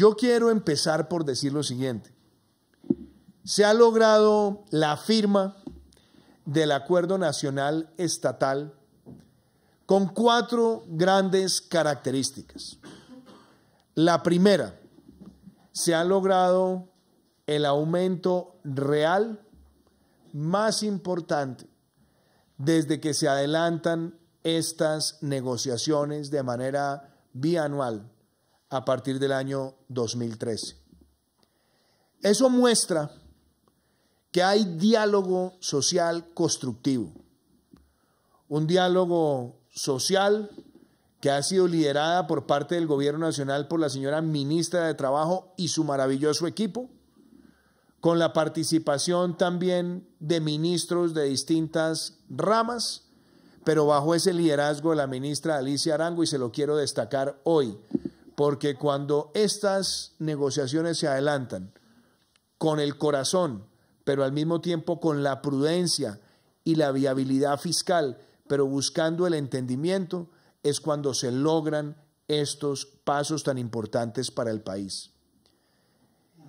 Yo quiero empezar por decir lo siguiente. Se ha logrado la firma del Acuerdo Nacional Estatal con cuatro grandes características. La primera, se ha logrado el aumento real más importante desde que se adelantan estas negociaciones de manera bianual a partir del año 2013. Eso muestra que hay diálogo social constructivo, un diálogo social que ha sido liderada por parte del Gobierno Nacional por la señora ministra de Trabajo y su maravilloso equipo, con la participación también de ministros de distintas ramas, pero bajo ese liderazgo de la ministra Alicia Arango y se lo quiero destacar hoy. Porque cuando estas negociaciones se adelantan con el corazón, pero al mismo tiempo con la prudencia y la viabilidad fiscal, pero buscando el entendimiento, es cuando se logran estos pasos tan importantes para el país.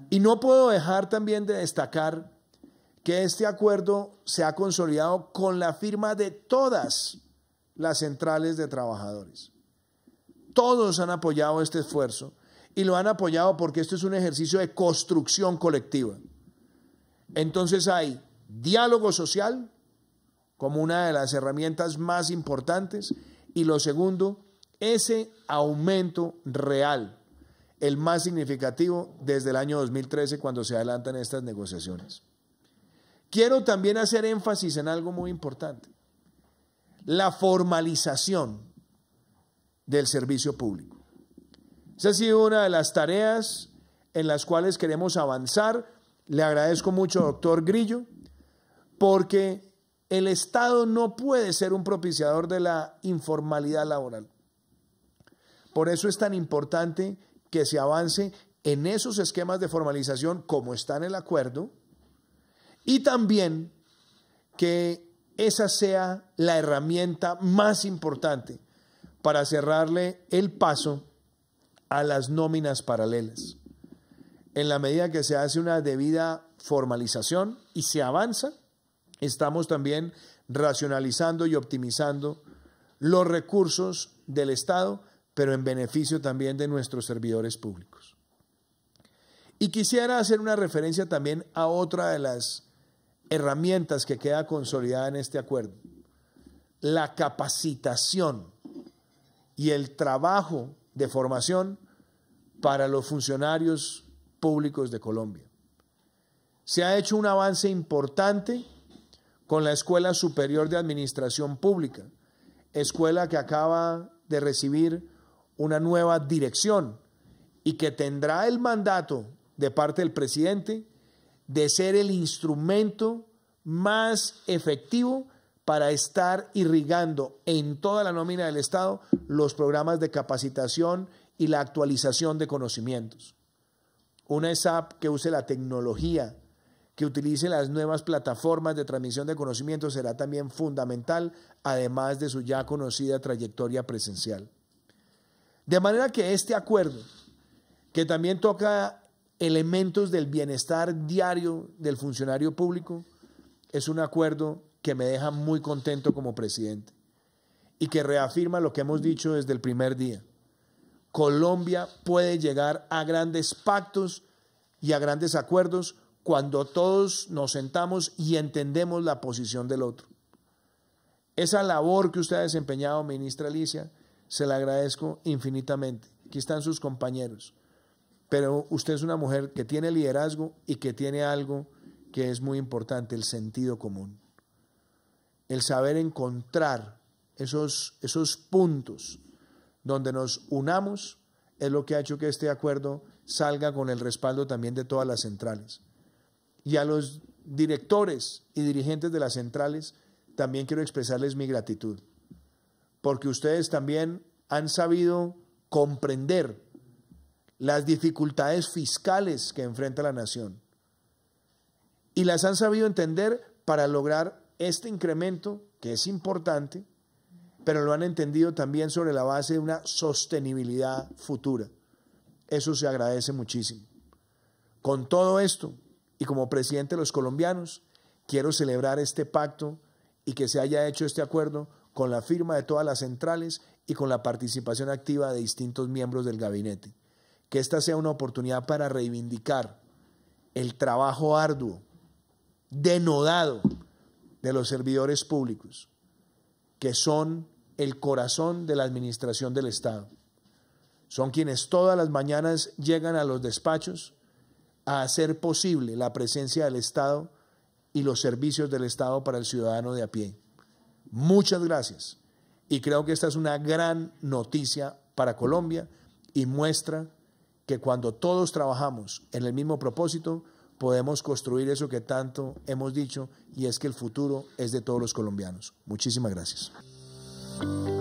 Y no puedo dejar también de destacar que este acuerdo se ha consolidado con la firma de todas las centrales de trabajadores. Todos han apoyado este esfuerzo y lo han apoyado porque esto es un ejercicio de construcción colectiva. Entonces hay diálogo social como una de las herramientas más importantes y lo segundo, ese aumento real, el más significativo desde el año 2013 cuando se adelantan estas negociaciones. Quiero también hacer énfasis en algo muy importante, la formalización del servicio público. Esa ha sido una de las tareas en las cuales queremos avanzar. Le agradezco mucho, doctor Grillo, porque el Estado no puede ser un propiciador de la informalidad laboral. Por eso es tan importante que se avance en esos esquemas de formalización como está en el acuerdo y también que esa sea la herramienta más importante para cerrarle el paso a las nóminas paralelas. En la medida que se hace una debida formalización y se avanza, estamos también racionalizando y optimizando los recursos del Estado, pero en beneficio también de nuestros servidores públicos. Y quisiera hacer una referencia también a otra de las herramientas que queda consolidada en este acuerdo, la capacitación y el trabajo de formación para los funcionarios públicos de Colombia. Se ha hecho un avance importante con la Escuela Superior de Administración Pública, escuela que acaba de recibir una nueva dirección y que tendrá el mandato de parte del presidente de ser el instrumento más efectivo para estar irrigando en toda la nómina del Estado los programas de capacitación y la actualización de conocimientos. Una SAP que use la tecnología, que utilice las nuevas plataformas de transmisión de conocimientos será también fundamental, además de su ya conocida trayectoria presencial. De manera que este acuerdo, que también toca elementos del bienestar diario del funcionario público, es un acuerdo que me deja muy contento como presidente y que reafirma lo que hemos dicho desde el primer día. Colombia puede llegar a grandes pactos y a grandes acuerdos cuando todos nos sentamos y entendemos la posición del otro. Esa labor que usted ha desempeñado, ministra Alicia, se la agradezco infinitamente. Aquí están sus compañeros. Pero usted es una mujer que tiene liderazgo y que tiene algo que es muy importante, el sentido común. El saber encontrar esos, puntos donde nos unamos es lo que ha hecho que este acuerdo salga con el respaldo también de todas las centrales. Y a los directores y dirigentes de las centrales también quiero expresarles mi gratitud, porque ustedes también han sabido comprender las dificultades fiscales que enfrenta la nación y las han sabido entender para lograr este incremento que es importante pero lo han entendido también sobre la base de una sostenibilidad futura. Eso se agradece muchísimo. Con todo esto, y como presidente de los colombianos, quiero celebrar este pacto y que se haya hecho este acuerdo con la firma de todas las centrales y con la participación activa de distintos miembros del gabinete. Que esta sea una oportunidad para reivindicar el trabajo arduo, denodado de los servidores públicos, que son el corazón de la administración del Estado. Son quienes todas las mañanas llegan a los despachos a hacer posible la presencia del Estado y los servicios del Estado para el ciudadano de a pie. Muchas gracias. Y creo que esta es una gran noticia para Colombia y muestra que cuando todos trabajamos en el mismo propósito, podemos construir eso que tanto hemos dicho y es que el futuro es de todos los colombianos. Muchísimas gracias. Thank you.